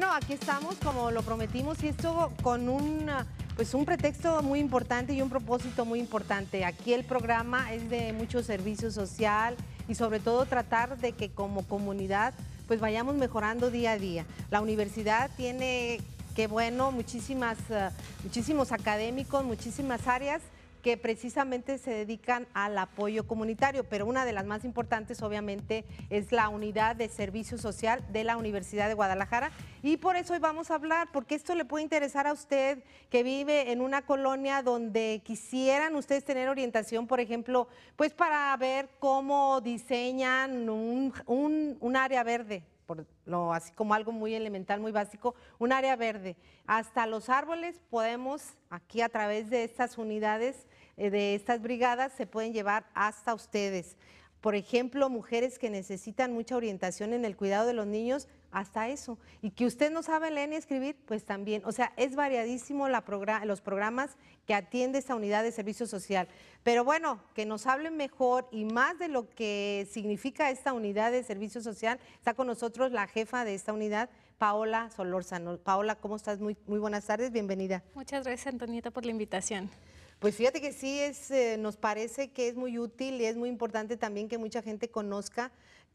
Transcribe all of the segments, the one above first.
Bueno, aquí estamos, como lo prometimos, y esto con un, pues un pretexto muy importante y un propósito muy importante. Aquí el programa es de mucho servicio social y sobre todo tratar de que como comunidad pues vayamos mejorando día a día. La universidad tiene, que bueno, muchísimas, eh, muchísimos académicos, muchísimas áreas que precisamente se dedican al apoyo comunitario, pero una de las más importantes obviamente es la unidad de servicio social de la Universidad de Guadalajara y por eso hoy vamos a hablar, porque esto le puede interesar a usted que vive en una colonia donde quisieran ustedes tener orientación, por ejemplo, pues para ver cómo diseñan un, área verde, lo así como algo muy elemental, muy básico, un área verde. Hasta los árboles podemos, aquí a través de estas unidades, eh, de estas brigadas, se pueden llevar hasta ustedes. Por ejemplo, mujeres que necesitan mucha orientación en el cuidado de los niños, hasta eso. Y que usted no sabe leer ni escribir, pues también. O sea, es variadísimo la los programas que atiende esta unidad de servicio social. Pero bueno, que nos hable mejor y más de lo que significa esta unidad de servicio social. Está con nosotros la jefa de esta unidad, Paola Solórzano. Paola, ¿cómo estás? Muy, muy buenas tardes, bienvenida. Muchas gracias, Antonieta, por la invitación. Pues fíjate que sí, es, eh, nos parece que es muy útil y es muy importante también que mucha gente conozca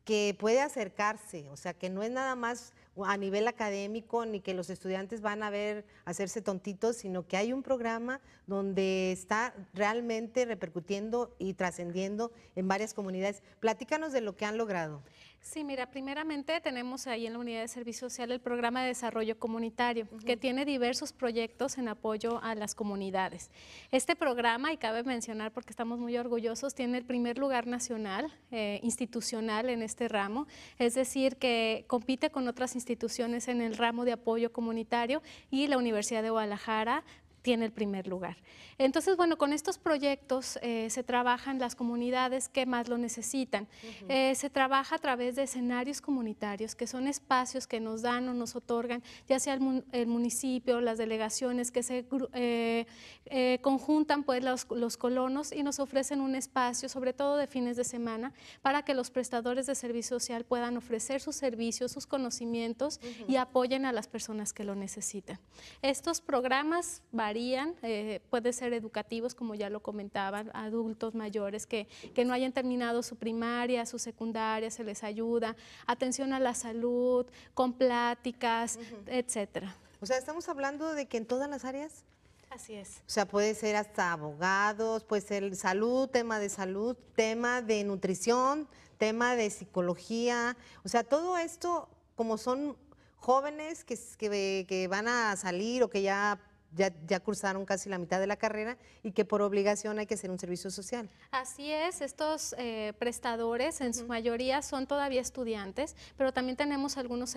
que puede acercarse, o sea, que no es nada más a nivel académico ni que los estudiantes van a ver hacerse tontitos, sino que hay un programa donde está realmente repercutiendo y trascendiendo en varias comunidades. Platícanos de lo que han logrado. Sí, mira, primeramente tenemos ahí en la Unidad de Servicio Social el programa de desarrollo comunitario, que tiene diversos proyectos en apoyo a las comunidades. Este programa, y cabe mencionar porque estamos muy orgullosos, tiene el primer lugar nacional, eh, institucional en este ramo, es decir, que compite con otras instituciones en el ramo de apoyo comunitario y la Universidad de Guadalajara tiene el primer lugar. Entonces, bueno, con estos proyectos eh, se trabajan las comunidades que más lo necesitan. Eh, se trabaja a través de escenarios comunitarios, que son espacios que nos dan o nos otorgan, ya sea el, municipio, las delegaciones que se eh, conjuntan pues los, colonos y nos ofrecen un espacio, sobre todo de fines de semana, para que los prestadores de servicio social puedan ofrecer sus servicios, sus conocimientos y apoyen a las personas que lo necesitan. Estos programas varían, eh, puede ser educativos, como ya lo comentaban, adultos mayores que, que no hayan terminado su primaria, su secundaria, se les ayuda, atención a la salud, con pláticas, etcétera. O sea, estamos hablando de que en todas las áreas Así es. O sea, puede ser hasta abogados, puede ser salud, tema de salud, tema de nutrición, tema de psicología. O sea, todo esto, como son jóvenes que, que, que van a salir o que ya ya, ya cursaron casi la mitad de la carrera y que por obligación hay que hacer un servicio social. Así es, estos eh, prestadores en su mayoría son todavía estudiantes, pero también tenemos algunos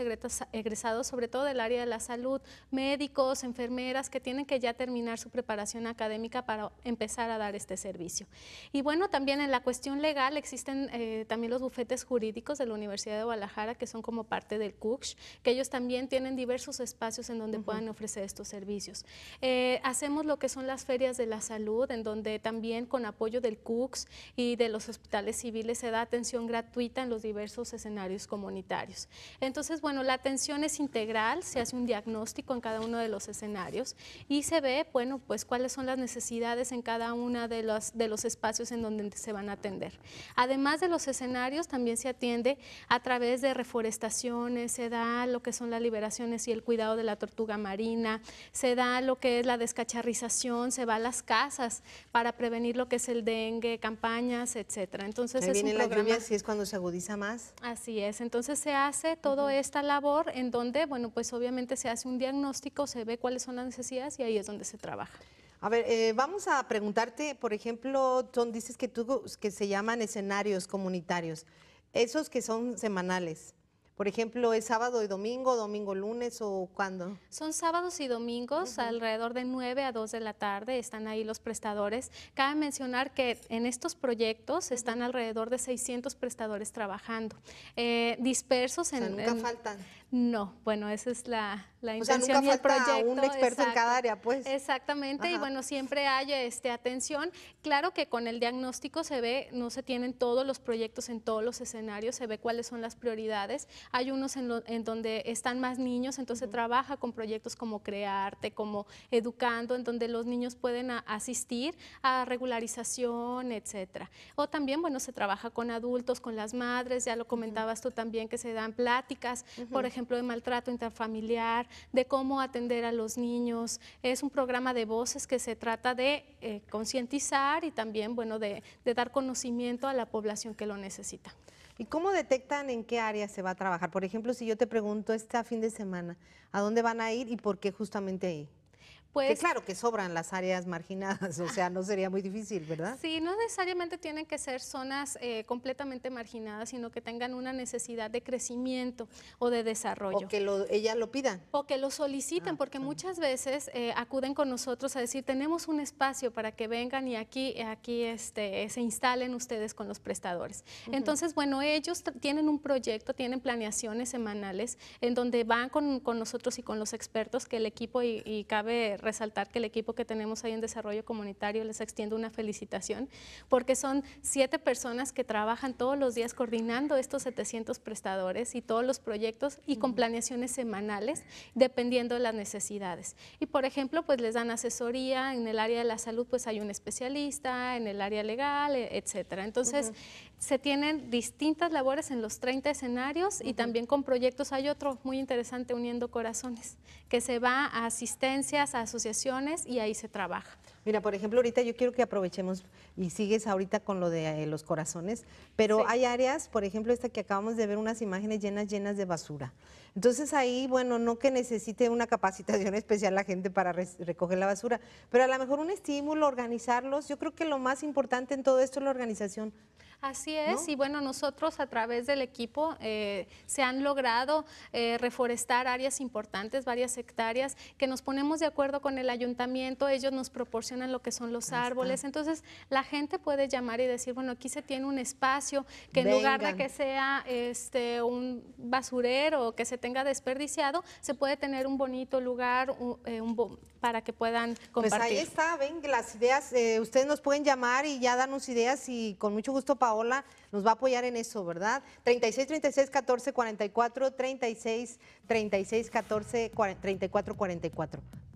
egresados, sobre todo del área de la salud, médicos, enfermeras, que tienen que ya terminar su preparación académica para empezar a dar este servicio. Y bueno, también en la cuestión legal existen eh, también los bufetes jurídicos de la Universidad de Guadalajara, que son como parte del CUCH, que ellos también tienen diversos espacios en donde puedan ofrecer estos servicios. Eh, hacemos lo que son las ferias de la salud, en donde también con apoyo del cux y de los hospitales civiles se da atención gratuita en los diversos escenarios comunitarios. Entonces, bueno, la atención es integral, se hace un diagnóstico en cada uno de los escenarios y se ve, bueno, pues cuáles son las necesidades en cada uno de los, de los espacios en donde se van a atender. Además de los escenarios, también se atiende a través de reforestaciones, se da lo que son las liberaciones y el cuidado de la tortuga marina, se da lo que es la descacharrización, se va a las casas para prevenir lo que es el dengue, campañas, etcétera. Entonces es un la lluvia, es cuando se agudiza más. Así es. Entonces se hace toda esta labor en donde, bueno, pues obviamente se hace un diagnóstico, se ve cuáles son las necesidades y ahí es donde se trabaja. A ver, eh, vamos a preguntarte, por ejemplo, son, dices que tú que se llaman escenarios comunitarios, esos que son semanales. Por ejemplo, ¿es sábado y domingo, domingo, lunes o cuándo? Son sábados y domingos, alrededor de 9 a 2 de la tarde, están ahí los prestadores. Cabe mencionar que en estos proyectos están alrededor de 600 prestadores trabajando, eh, dispersos en... Nunca faltan. No, bueno, esa es la, la intención o sea, nunca un experto en cada área, pues. Exactamente, y bueno, siempre hay este, atención. Claro que con el diagnóstico se ve, no se tienen todos los proyectos en todos los escenarios, se ve cuáles son las prioridades. Hay unos en, donde están más niños, entonces trabaja con proyectos como Crearte, como Educando, en donde los niños pueden asistir a regularización, etcétera. O también, bueno, se trabaja con adultos, con las madres, ya lo comentabas tú también, que se dan pláticas, por ejemplo, de maltrato interfamiliar, de cómo atender a los niños. Es un programa de voces que se trata de eh, concientizar y también, bueno, de, de dar conocimiento a la población que lo necesita. ¿Y cómo detectan en qué área se va a trabajar? Por ejemplo, si yo te pregunto este fin de semana, ¿a dónde van a ir y por qué justamente ahí? que pues claro que sobran las áreas marginadas, o sea, no sería muy difícil, ¿verdad? Sí, no necesariamente tienen que ser zonas eh, completamente marginadas, sino que tengan una necesidad de crecimiento o de desarrollo. O que ellas lo pidan. O que lo soliciten, ah, porque muchas veces eh, acuden con nosotros a decir, tenemos un espacio para que vengan y aquí, aquí este, se instalen ustedes con los prestadores. Entonces, bueno, ellos tienen un proyecto, tienen planeaciones semanales en donde van con, nosotros y con los expertos que el equipo y, y cabe resaltar que el equipo que tenemos ahí en desarrollo comunitario les extiende una felicitación, porque son siete personas que trabajan todos los días coordinando estos 700 prestadores y todos los proyectos y con planeaciones semanales, dependiendo de las necesidades. Y por ejemplo, pues les dan asesoría en el área de la salud, pues hay un especialista, en el área legal, e, etcétera. Entonces, se tienen distintas labores en los 30 escenarios y también con proyectos. Hay otro muy interesante, Uniendo Corazones, que se va a asistencias, a asociaciones y ahí se trabaja. Mira, por ejemplo, ahorita yo quiero que aprovechemos y sigues ahorita con lo de eh, los corazones, pero hay áreas, por ejemplo, esta que acabamos de ver unas imágenes llenas, llenas de basura. Entonces ahí, bueno, no que necesite una capacitación especial la gente para recoger la basura, pero a lo mejor un estímulo, organizarlos. Yo creo que lo más importante en todo esto es la organización. Así es, y bueno, nosotros a través del equipo eh, se han logrado eh, reforestar áreas importantes, varias hectáreas, que nos ponemos de acuerdo con el ayuntamiento, ellos nos proporcionan lo que son los árboles, entonces la gente puede llamar y decir, bueno, aquí se tiene un espacio, que en lugar de que sea este, un basurero o que se tenga desperdiciado, se puede tener un bonito lugar eh, un, para que puedan compartir. Pues ahí está, ven, las ideas, ustedes nos pueden llamar y ya danos ideas y con mucho gusto Paola nos va a apoyar en eso, ¿verdad? 36 36 14 44 36 36 14 34 44.